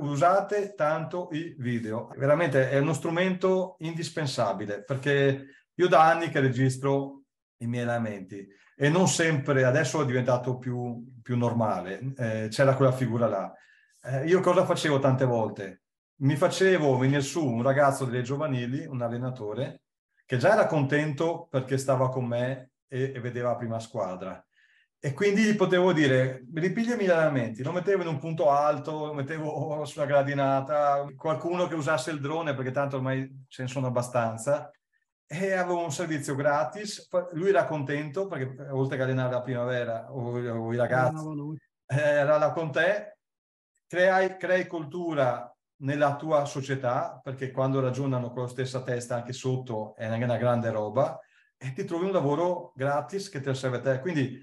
usate tanto i video. Veramente è uno strumento indispensabile perché io da anni che registro i miei lamenti e non sempre, adesso è diventato più, più normale, eh, c'era quella figura là. Eh, io cosa facevo tante volte? Mi facevo venire su un ragazzo delle giovanili, un allenatore, che già era contento perché stava con me e, e vedeva la prima squadra e quindi gli potevo dire, ripigliami gli allenamenti, lo mettevo in un punto alto, lo mettevo sulla gradinata, qualcuno che usasse il drone, perché tanto ormai ce ne sono abbastanza, e avevo un servizio gratis, lui era contento, perché eh, oltre che allenare la primavera, o, i ragazzi, era con te, creai, crei cultura nella tua società, perché quando ragionano con la stessa testa anche sotto è una grande roba, e ti trovi un lavoro gratis che ti serve a te. Quindi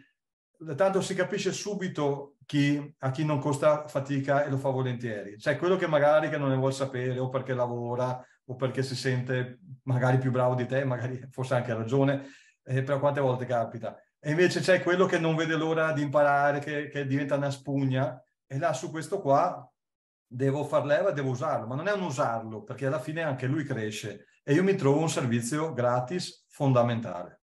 tanto si capisce subito chi, a chi non costa fatica e lo fa volentieri. Cioè quello che magari che non ne vuole sapere o perché lavora o perché si sente magari più bravo di te, magari forse anche ha ragione, eh, però quante volte capita. E invece c'è quello che non vede l'ora di imparare, che, che diventa una spugna e là su questo qua devo far leva, devo usarlo, ma non è un usarlo perché alla fine anche lui cresce e io mi trovo un servizio gratis fondamentale.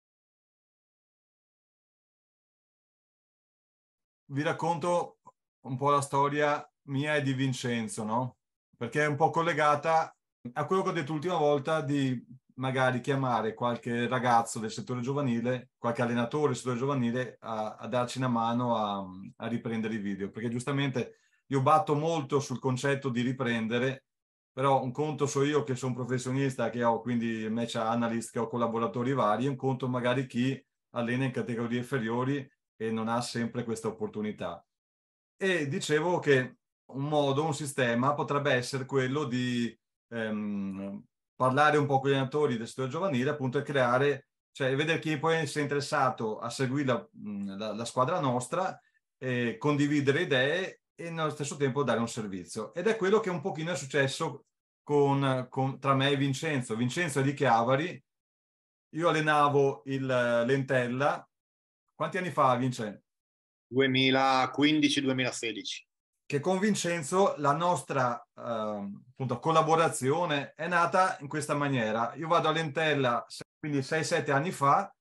vi racconto un po' la storia mia e di Vincenzo, no? Perché è un po' collegata a quello che ho detto l'ultima volta di magari chiamare qualche ragazzo del settore giovanile, qualche allenatore del settore giovanile a, a darci una mano a, a riprendere i video, perché giustamente io batto molto sul concetto di riprendere, però un conto so io che sono professionista, che ho quindi match analyst, che ho collaboratori vari, un conto magari chi allena in categorie inferiori e non ha sempre questa opportunità. E dicevo che un modo, un sistema potrebbe essere quello di ehm, parlare un po' con gli allenatori del settore giovanile, appunto, e creare, cioè vedere chi poi si è interessato a seguire la, la, la squadra nostra, eh, condividere idee e nello stesso tempo dare un servizio. Ed è quello che un pochino è successo con, con, tra me e Vincenzo. Vincenzo è di Chiavari, io allenavo il Lentella quanti anni fa, Vincenzo? 2015-2016. Che con Vincenzo la nostra eh, appunto, collaborazione è nata in questa maniera. Io vado all'Entella, quindi 6-7 anni fa,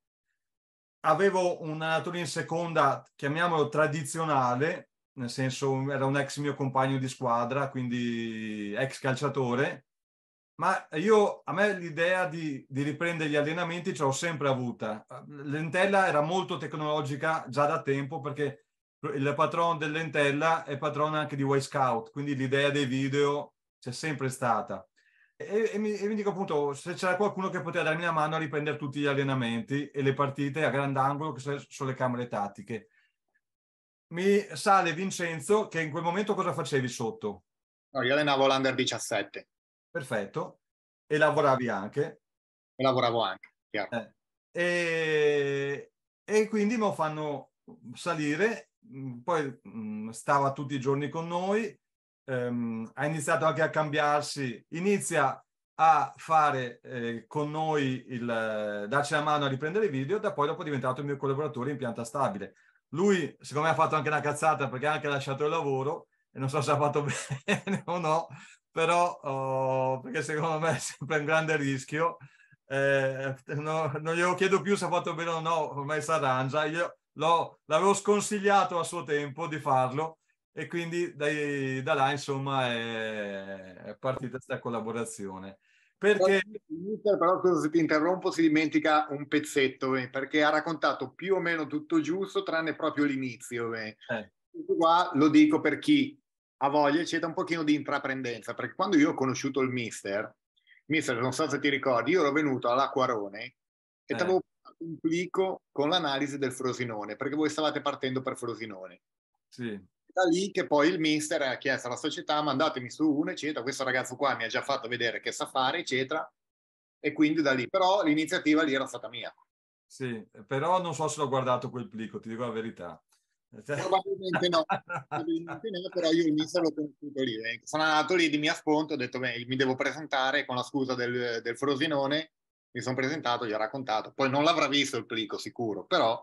avevo un allenatore in seconda, chiamiamolo tradizionale, nel senso era un ex mio compagno di squadra, quindi ex calciatore, ma io a me l'idea di, di, riprendere gli allenamenti ce l'ho sempre avuta. Eh, l'entella era molto tecnologica già da tempo perché il patrono dell'entella è patrono anche di Y Scout, quindi l'idea dei video c'è sempre stata. E, e, mi, e, mi, dico appunto se c'era qualcuno che poteva darmi una mano a riprendere tutti gli allenamenti e le partite a grand'angolo che sono le camere tattiche. Mi sale Vincenzo che in quel momento cosa facevi sotto? No, io allenavo l'Under 17 perfetto. E lavoravi anche? E lavoravo anche, chiaro. Eh. E, e, quindi mi fanno salire, mm, poi mh, mm, stava tutti i giorni con noi, ehm, ha iniziato anche a cambiarsi, inizia a fare eh, con noi il darci la mano a riprendere i video, da poi dopo è diventato il mio collaboratore in pianta stabile. Lui, secondo me, ha fatto anche una cazzata perché ha anche lasciato il lavoro e non so se ha fatto bene o no, però oh, perché secondo me è sempre un grande rischio. Eh, no, non glielo chiedo più se ha fatto bene o no, ormai si arrangia. Io l'ho, l'avevo sconsigliato a suo tempo di farlo e quindi dai, da là insomma è, è partita questa collaborazione. Perché... Però se ti interrompo si dimentica un pezzetto eh, perché ha raccontato più o meno tutto giusto tranne proprio l'inizio. Eh. eh. Qua lo dico per chi a voglia c'è da un pochino di intraprendenza, perché quando io ho conosciuto il mister, mister non so se ti ricordi, io ero venuto all'Acquarone e eh. ti avevo un plico con l'analisi del Frosinone, perché voi stavate partendo per Frosinone. Sì. Da lì che poi il mister ha chiesto alla società mandatemi su uno, eccetera, questo ragazzo qua mi ha già fatto vedere che sa fare, eccetera, e quindi da lì, però l'iniziativa lì era stata mia. Sì, però non so se l'ho guardato quel plico, ti dico la verità. Cioè probabilmente no, probabilmente no, però io inizio mister l'ho conosciuto lì. Eh. Sono andato lì di mia sponto, ho detto beh, mi devo presentare con la scusa del, del Frosinone, mi sono presentato, gli ho raccontato, poi non l'avrà visto il plico sicuro, però